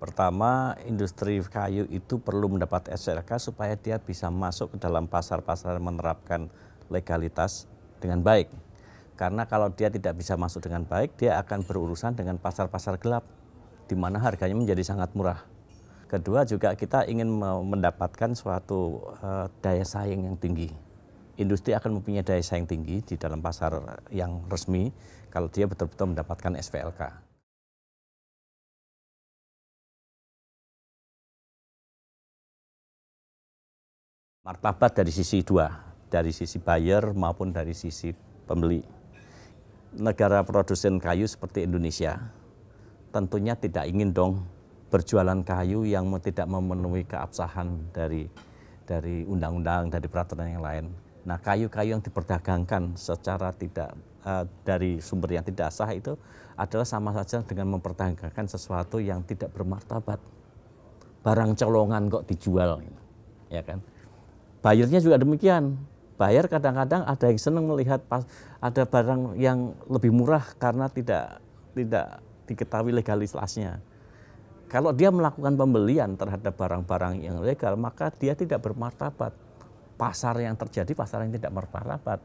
Pertama, industri kayu itu perlu mendapat SLK supaya dia bisa masuk ke dalam pasar-pasar menerapkan legalitas dengan baik. Karena kalau dia tidak bisa masuk dengan baik, dia akan berurusan dengan pasar-pasar gelap, di mana harganya menjadi sangat murah. Kedua juga kita ingin mendapatkan suatu eh, daya saing yang tinggi. Industri akan mempunyai daya saing tinggi di dalam pasar yang resmi kalau dia betul-betul mendapatkan SPLK. martabat dari sisi dua, dari sisi buyer maupun dari sisi pembeli. Negara produsen kayu seperti Indonesia tentunya tidak ingin dong berjualan kayu yang tidak memenuhi keabsahan dari dari undang-undang, dari peraturan yang lain. Nah, kayu-kayu yang diperdagangkan secara tidak uh, dari sumber yang tidak sah itu adalah sama saja dengan mempertahankan sesuatu yang tidak bermartabat. Barang colongan kok dijual, ya kan? Bayarnya juga demikian. Bayar kadang-kadang ada yang senang melihat pas, ada barang yang lebih murah karena tidak tidak diketahui legalitasnya. Kalau dia melakukan pembelian terhadap barang-barang yang legal, maka dia tidak bermartabat. Pasar yang terjadi pasar yang tidak bermartabat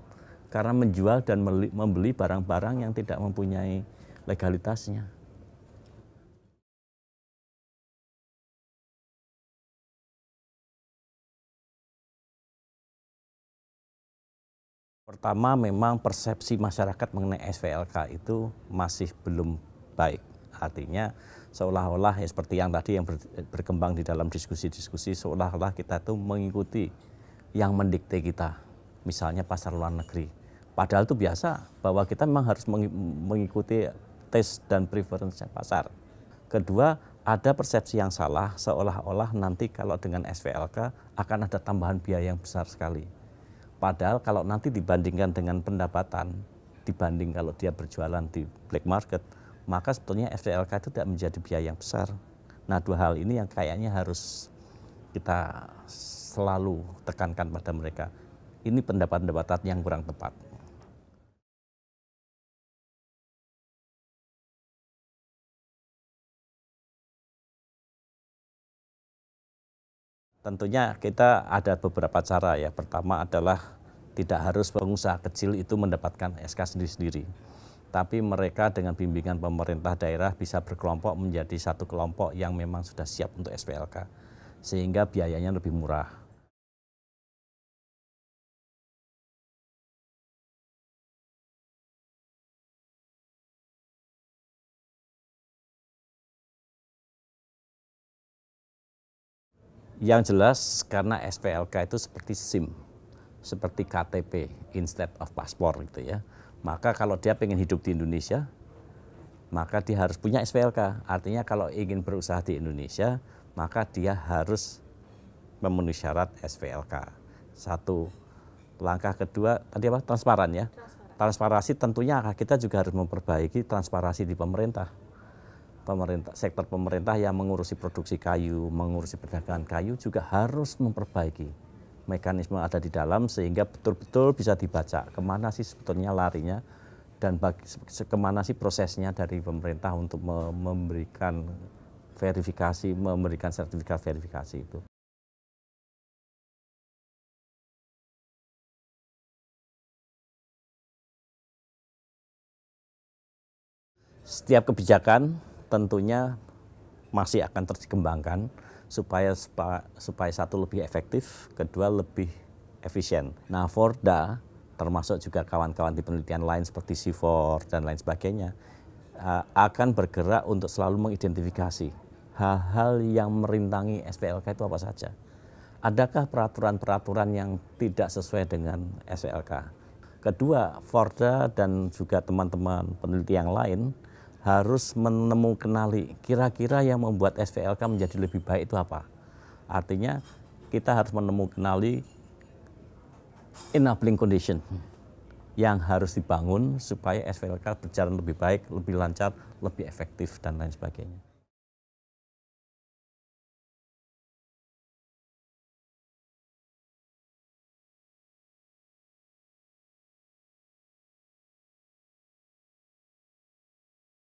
karena menjual dan membeli barang-barang yang tidak mempunyai legalitasnya. Pertama memang persepsi masyarakat mengenai SVLK itu masih belum baik. Artinya seolah-olah ya seperti yang tadi yang berkembang di dalam diskusi-diskusi seolah-olah kita itu mengikuti yang mendikte kita. Misalnya pasar luar negeri. Padahal itu biasa bahwa kita memang harus mengikuti tes dan preferensi pasar. Kedua, ada persepsi yang salah seolah-olah nanti kalau dengan SVLK akan ada tambahan biaya yang besar sekali Padahal kalau nanti dibandingkan dengan pendapatan, dibanding kalau dia berjualan di black market, maka sebetulnya FDLK itu tidak menjadi biaya yang besar. Nah dua hal ini yang kayaknya harus kita selalu tekankan pada mereka. Ini pendapat-pendapatan yang kurang tepat. Tentunya kita ada beberapa cara ya. Pertama adalah tidak harus pengusaha kecil itu mendapatkan SK sendiri-sendiri. Tapi mereka dengan bimbingan pemerintah daerah bisa berkelompok menjadi satu kelompok yang memang sudah siap untuk SPLK. Sehingga biayanya lebih murah Yang jelas karena SPLK itu seperti SIM, seperti KTP instead of paspor gitu ya. Maka kalau dia ingin hidup di Indonesia, maka dia harus punya SPLK. Artinya kalau ingin berusaha di Indonesia, maka dia harus memenuhi syarat SPLK. Satu langkah kedua tadi apa? Transparan ya. Transparasi tentunya kita juga harus memperbaiki transparasi di pemerintah pemerintah sektor pemerintah yang mengurusi produksi kayu, mengurusi perdagangan kayu juga harus memperbaiki mekanisme ada di dalam sehingga betul-betul bisa dibaca kemana sih sebetulnya larinya dan bagi, kemana sih prosesnya dari pemerintah untuk memberikan verifikasi, memberikan sertifikat verifikasi itu. Setiap kebijakan tentunya masih akan terus dikembangkan supaya supaya satu lebih efektif, kedua lebih efisien. Nah, Forda termasuk juga kawan-kawan di penelitian lain seperti SIFOR dan lain sebagainya akan bergerak untuk selalu mengidentifikasi hal-hal yang merintangi SPLK itu apa saja. Adakah peraturan-peraturan yang tidak sesuai dengan SPLK? Kedua, Forda dan juga teman-teman peneliti yang lain harus menemukan kenali kira-kira yang membuat SVLK menjadi lebih baik itu apa. Artinya kita harus menemukan kenali enabling condition yang harus dibangun supaya SVLK berjalan lebih baik, lebih lancar, lebih efektif dan lain sebagainya.